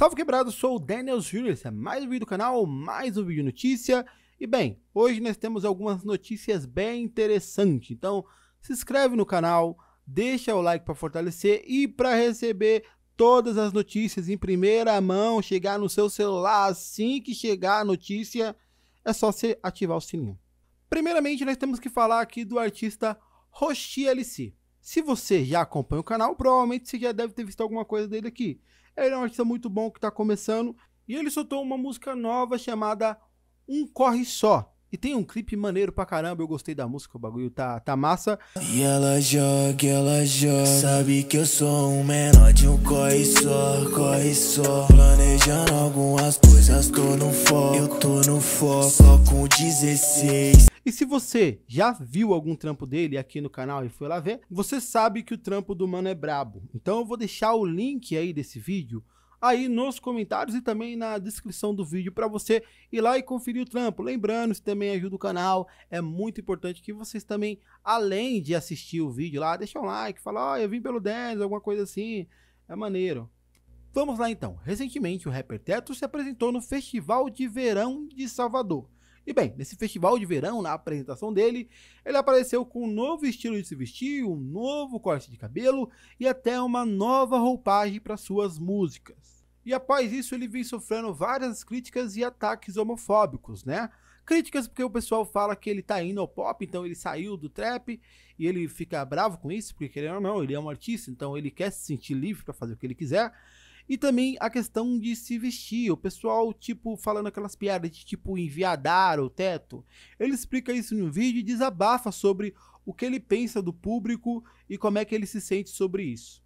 Salve quebrado, sou o Daniel Júnior, esse é mais um vídeo do canal, mais um vídeo de notícia. E bem, hoje nós temos algumas notícias bem interessantes, então se inscreve no canal, deixa o like para fortalecer e para receber todas as notícias em primeira mão, chegar no seu celular assim que chegar a notícia, é só você ativar o sininho. Primeiramente, nós temos que falar aqui do artista Roshi se você já acompanha o canal, provavelmente você já deve ter visto alguma coisa dele aqui. Ele é um artista muito bom que está começando e ele soltou uma música nova chamada Um Corre Só. E tem um clipe maneiro pra caramba, eu gostei da música, o bagulho tá, tá massa. E ela joga, ela joga, sabe que eu sou um menor de um corre só, corre só. Planejando algumas coisas, tô no foco, eu tô no foco, só com 16. E se você já viu algum trampo dele aqui no canal e foi lá ver, você sabe que o trampo do mano é brabo. Então eu vou deixar o link aí desse vídeo aí nos comentários e também na descrição do vídeo para você ir lá e conferir o trampo. Lembrando, isso também ajuda o canal, é muito importante que vocês também, além de assistir o vídeo lá, deixem um like, falar, ó, oh, eu vim pelo 10, alguma coisa assim, é maneiro. Vamos lá então, recentemente o rapper Teto se apresentou no Festival de Verão de Salvador, e bem, nesse festival de verão, na apresentação dele, ele apareceu com um novo estilo de se vestir, um novo corte de cabelo e até uma nova roupagem para suas músicas. E após isso, ele vem sofrendo várias críticas e ataques homofóbicos, né? Críticas porque o pessoal fala que ele tá indo ao pop, então ele saiu do trap e ele fica bravo com isso, porque querendo ou não, ele é um artista, então ele quer se sentir livre para fazer o que ele quiser. E também a questão de se vestir. O pessoal, tipo, falando aquelas piadas de tipo enviadar o teto. Ele explica isso no vídeo e desabafa sobre o que ele pensa do público e como é que ele se sente sobre isso.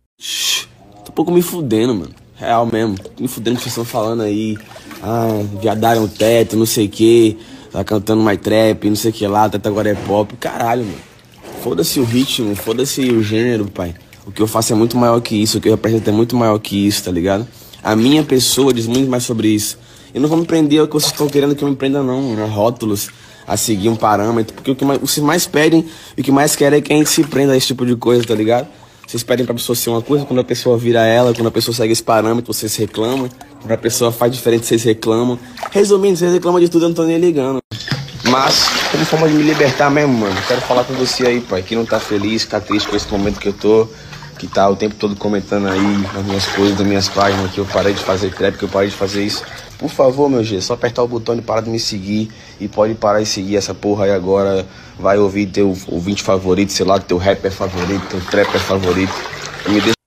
Tô um pouco me fudendo, mano. Real mesmo. Tô me fudendo que vocês estão falando aí. Ah, enviadaram o teto, não sei o que. Tá cantando mais trap, não sei o que lá. O teto agora é pop. Caralho, mano. Foda-se o ritmo, foda-se o gênero, pai. O que eu faço é muito maior que isso, o que eu apresento é muito maior que isso, tá ligado? A minha pessoa diz muito mais sobre isso. Eu não vou me prender ao que vocês estão querendo que eu me prenda, não, né? rótulos, a seguir um parâmetro, porque o que mais, vocês mais pedem e o que mais querem é que a gente se prenda a esse tipo de coisa, tá ligado? Vocês pedem pra pessoa ser uma coisa, quando a pessoa vira ela, quando a pessoa segue esse parâmetro, vocês reclamam. Quando a pessoa faz diferente, vocês reclamam. Resumindo, vocês reclamam de tudo, eu não tô nem ligando. Mas, como forma de me libertar mesmo, mano. Quero falar com você aí, pai, que não tá feliz, que tá triste com esse momento que eu tô. Que tá o tempo todo comentando aí as minhas coisas, das minhas páginas, que eu parei de fazer trap, que eu parei de fazer isso. Por favor, meu G, só apertar o botão e parar de me seguir. E pode parar de seguir essa porra aí agora. Vai ouvir teu ouvinte favorito, sei lá, teu rapper favorito, teu trapper favorito.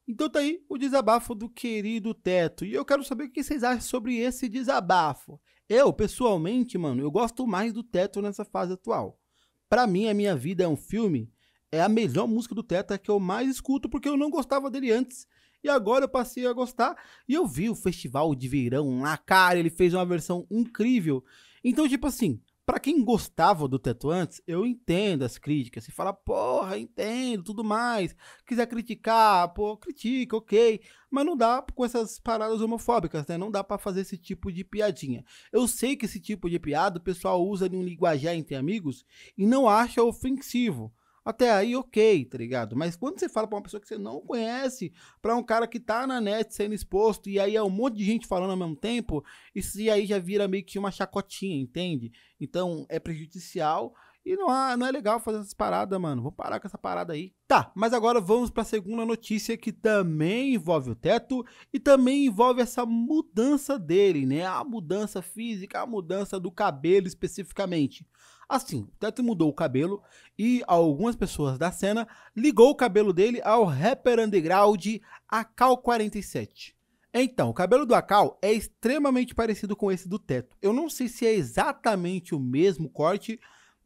Então tá aí o desabafo do querido Teto. E eu quero saber o que vocês acham sobre esse desabafo. Eu, pessoalmente, mano, eu gosto mais do Teto nessa fase atual. Para mim, A Minha Vida é um filme, é a melhor música do Teto, é que eu mais escuto, porque eu não gostava dele antes. E agora eu passei a gostar. E eu vi o festival de verão lá, cara, ele fez uma versão incrível. Então, tipo assim, para quem gostava do Teto antes, eu entendo as críticas. Se fala, porra, entendo, tudo mais. Quiser criticar, pô, critica, ok. Mas não dá com essas paradas homofóbicas, né? Não dá para fazer esse tipo de piadinha. Eu sei que esse tipo de piada o pessoal usa em um linguajar entre amigos e não acha ofensivo. Até aí, ok, tá ligado? Mas quando você fala pra uma pessoa que você não conhece, pra um cara que tá na net sendo exposto, e aí é um monte de gente falando ao mesmo tempo, isso aí já vira meio que uma chacotinha, entende? Então é prejudicial e não, não é legal fazer essas paradas, mano. Vou parar com essa parada aí. Tá, mas agora vamos para a segunda notícia que também envolve o teto e também envolve essa mudança dele, né? A mudança física, a mudança do cabelo especificamente. Assim, o Teto mudou o cabelo e algumas pessoas da cena ligou o cabelo dele ao rapper underground Akal 47. Então, o cabelo do Akal é extremamente parecido com esse do Teto. Eu não sei se é exatamente o mesmo corte,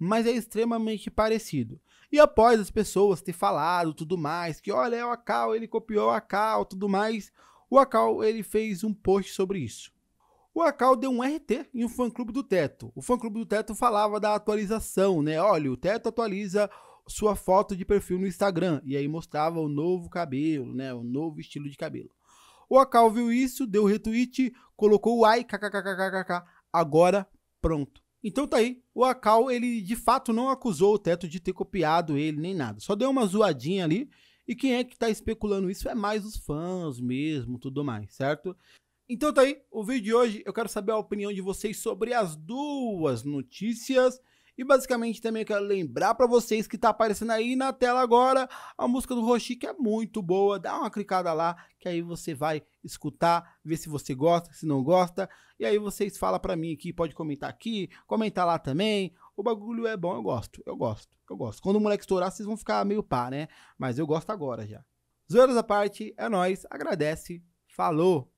mas é extremamente parecido. E após as pessoas ter falado tudo mais, que olha, é o Akal, ele copiou o Akal, tudo mais, o Akal ele fez um post sobre isso. O Akal deu um RT em um fã-clube do Teto. O fã-clube do Teto falava da atualização, né? Olha, o Teto atualiza sua foto de perfil no Instagram e aí mostrava o novo cabelo, né? O novo estilo de cabelo. O Akal viu isso, deu retweet, colocou o ai, kkkkk, agora pronto. Então tá aí, o Akal, ele de fato não acusou o Teto de ter copiado ele nem nada, só deu uma zoadinha ali, e quem é que tá especulando isso é mais os fãs mesmo, tudo mais, certo? Então tá aí, o vídeo de hoje eu quero saber a opinião de vocês sobre as duas notícias, e basicamente também eu quero lembrar para vocês que tá aparecendo aí na tela agora a música do Roxy, que é muito boa. Dá uma clicada lá, que aí você vai escutar, ver se você gosta, se não gosta. E aí vocês falam para mim aqui, pode comentar aqui, comentar lá também. O bagulho é bom, eu gosto, eu gosto, eu gosto. Quando o moleque estourar, vocês vão ficar meio pá, né? Mas eu gosto agora já. Zoeiras à parte, é nós agradece, falou!